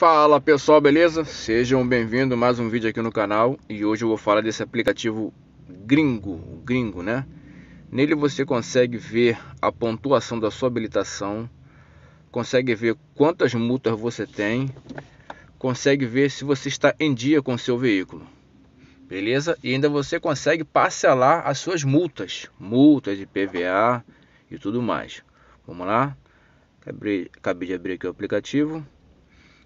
Fala pessoal, beleza? Sejam bem-vindos mais um vídeo aqui no canal e hoje eu vou falar desse aplicativo gringo, gringo, né? Nele você consegue ver a pontuação da sua habilitação, consegue ver quantas multas você tem, consegue ver se você está em dia com seu veículo. Beleza? E ainda você consegue parcelar as suas multas, multas de PVA e tudo mais. Vamos lá? acabei de abrir aqui o aplicativo.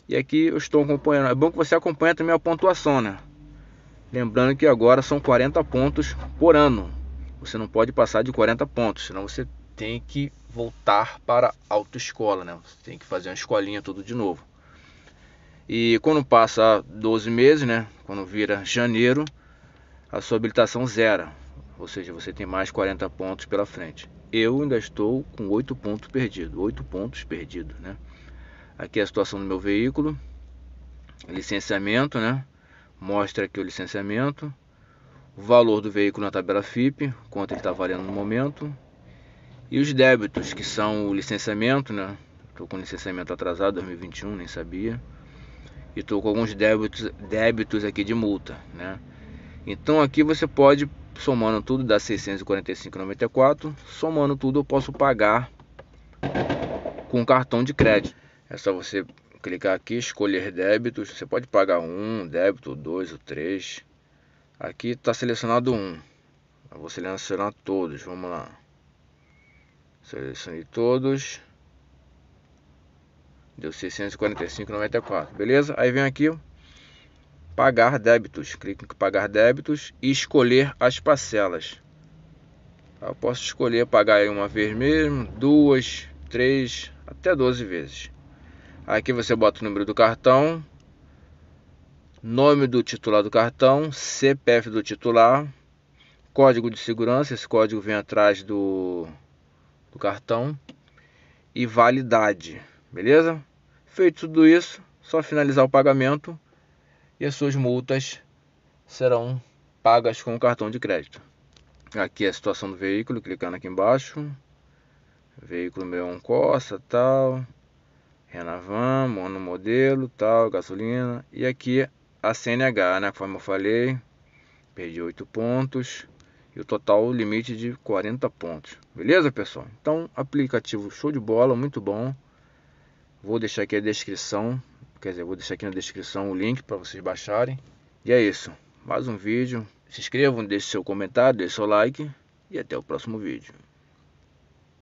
E aqui eu estou acompanhando. É bom que você acompanhe também a pontuação, né? Lembrando que agora são 40 pontos por ano. Você não pode passar de 40 pontos, senão você tem que voltar para a autoescola, né? Você tem que fazer uma escolinha tudo de novo. E quando passa 12 meses, né? Quando vira janeiro, a sua habilitação zera. Ou seja, você tem mais 40 pontos pela frente. Eu ainda estou com 8 pontos perdidos. 8 pontos perdidos, né? Aqui é a situação do meu veículo. Licenciamento, né? Mostra aqui o licenciamento. O valor do veículo na tabela FIP, quanto ele está valendo no momento. E os débitos, que são o licenciamento, né? Estou com licenciamento atrasado, 2021, nem sabia. E estou com alguns débitos, débitos aqui de multa, né? Então aqui você pode, somando tudo, dá 645,94. Somando tudo, eu posso pagar com cartão de crédito. É só você clicar aqui, escolher débitos. Você pode pagar um débito, dois ou três. Aqui está selecionado um. Eu vou selecionar todos. Vamos lá. Selecionei todos. Deu 645,94. Beleza? Aí vem aqui pagar débitos. Clique em pagar débitos e escolher as parcelas. Eu posso escolher pagar uma vez mesmo, duas, três, até 12 vezes. Aqui você bota o número do cartão, nome do titular do cartão, CPF do titular, código de segurança, esse código vem atrás do, do cartão e validade, beleza? Feito tudo isso, só finalizar o pagamento e as suas multas serão pagas com o cartão de crédito. Aqui é a situação do veículo, clicando aqui embaixo. Veículo meu é um Corsa, tal. Renavan, modelo, tal, gasolina. E aqui a CNH, né? Como eu falei, perdi 8 pontos. E o total limite de 40 pontos. Beleza, pessoal? Então, aplicativo show de bola, muito bom. Vou deixar aqui a descrição. Quer dizer, vou deixar aqui na descrição o link para vocês baixarem. E é isso. Mais um vídeo. Se inscrevam, deixe seu comentário, deixe seu like. E até o próximo vídeo.